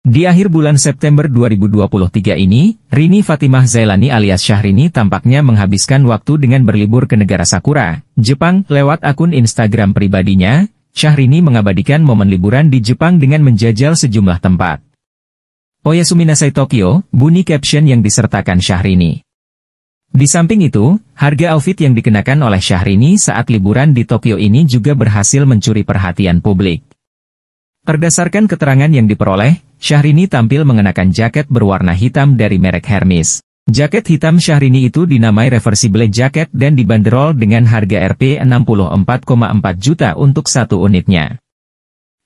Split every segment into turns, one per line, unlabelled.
Di akhir bulan September 2023 ini, Rini Fatimah Zailani alias Syahrini tampaknya menghabiskan waktu dengan berlibur ke negara Sakura, Jepang. Lewat akun Instagram pribadinya, Syahrini mengabadikan momen liburan di Jepang dengan menjajal sejumlah tempat. Oyasumi Tokyo, bunyi caption yang disertakan Syahrini. Di samping itu, harga outfit yang dikenakan oleh Syahrini saat liburan di Tokyo ini juga berhasil mencuri perhatian publik. Berdasarkan keterangan yang diperoleh, Syahrini tampil mengenakan jaket berwarna hitam dari merek Hermes. Jaket hitam Syahrini itu dinamai reversible jacket dan dibanderol dengan harga Rp 64,4 juta untuk satu unitnya.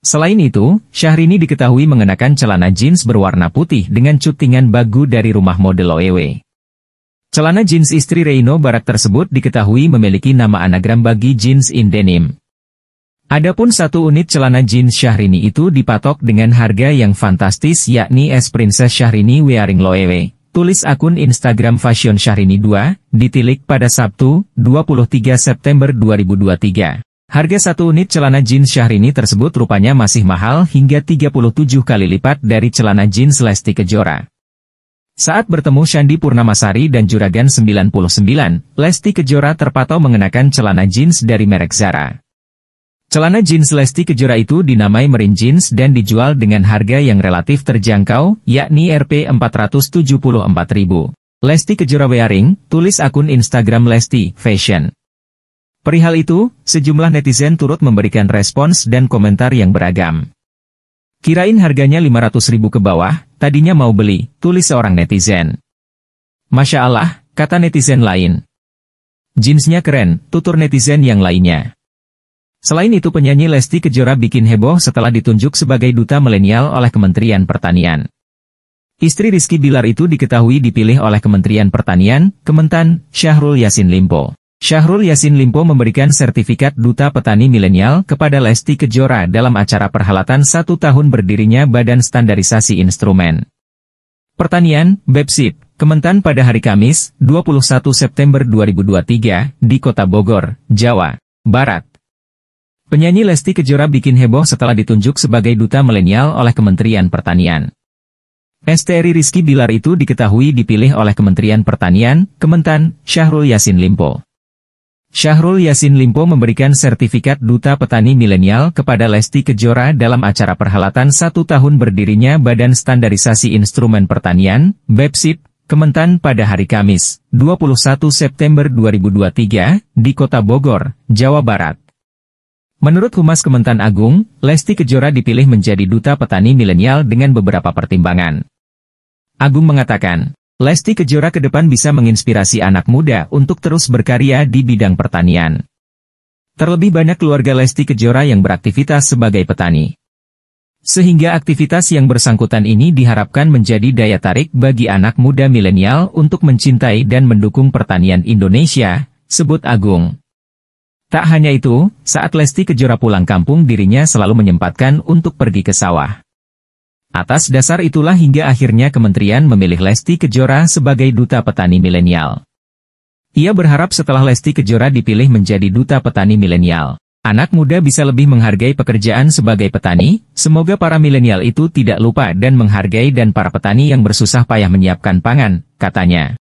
Selain itu, Syahrini diketahui mengenakan celana jeans berwarna putih dengan cutingan bagu dari rumah model Loewe. Celana jeans istri Reino Barak tersebut diketahui memiliki nama anagram bagi jeans in denim. Adapun satu unit celana jeans Syahrini itu dipatok dengan harga yang fantastis yakni S Princess Syahrini Wearing Loewe. Tulis akun Instagram Fashion Syahrini 2, ditilik pada Sabtu, 23 September 2023. Harga satu unit celana jeans Syahrini tersebut rupanya masih mahal hingga 37 kali lipat dari celana jeans Lesti Kejora. Saat bertemu Shandy Purnamasari dan Juragan 99, Lesti Kejora terpatau mengenakan celana jeans dari merek Zara. Celana jeans Lesti Kejora itu dinamai Merin Jeans dan dijual dengan harga yang relatif terjangkau, yakni Rp474.000. Lesti Kejora Wearing, tulis akun Instagram Lesti Fashion. Perihal itu, sejumlah netizen turut memberikan respons dan komentar yang beragam. Kirain harganya 500 ribu ke bawah, tadinya mau beli, tulis seorang netizen. Masya Allah, kata netizen lain. Jeansnya keren, tutur netizen yang lainnya. Selain itu penyanyi Lesti Kejora bikin heboh setelah ditunjuk sebagai duta milenial oleh Kementerian Pertanian. Istri Rizky Bilar itu diketahui dipilih oleh Kementerian Pertanian, Kementan, Syahrul Yasin Limpo. Syahrul Yasin Limpo memberikan sertifikat Duta Petani Milenial kepada Lesti Kejora dalam acara perhelatan satu tahun berdirinya Badan Standarisasi Instrumen. Pertanian, BEPSIP, Kementan pada hari Kamis, 21 September 2023, di Kota Bogor, Jawa Barat. Penyanyi Lesti Kejora bikin heboh setelah ditunjuk sebagai duta milenial oleh Kementerian Pertanian. STRI Rizky Bilar itu diketahui dipilih oleh Kementerian Pertanian, Kementan, Syahrul Yasin Limpo. Syahrul Yasin Limpo memberikan sertifikat Duta Petani Milenial kepada Lesti Kejora dalam acara perhelatan satu tahun berdirinya Badan Standarisasi Instrumen Pertanian, BEPSIP, Kementan pada hari Kamis, 21 September 2023, di Kota Bogor, Jawa Barat. Menurut Humas Kementan Agung, Lesti Kejora dipilih menjadi duta petani milenial dengan beberapa pertimbangan. Agung mengatakan, Lesti Kejora ke depan bisa menginspirasi anak muda untuk terus berkarya di bidang pertanian. Terlebih banyak keluarga Lesti Kejora yang beraktivitas sebagai petani. Sehingga aktivitas yang bersangkutan ini diharapkan menjadi daya tarik bagi anak muda milenial untuk mencintai dan mendukung pertanian Indonesia, sebut Agung. Tak hanya itu, saat Lesti Kejora pulang kampung dirinya selalu menyempatkan untuk pergi ke sawah. Atas dasar itulah hingga akhirnya kementerian memilih Lesti Kejora sebagai duta petani milenial. Ia berharap setelah Lesti Kejora dipilih menjadi duta petani milenial, anak muda bisa lebih menghargai pekerjaan sebagai petani, semoga para milenial itu tidak lupa dan menghargai dan para petani yang bersusah payah menyiapkan pangan, katanya.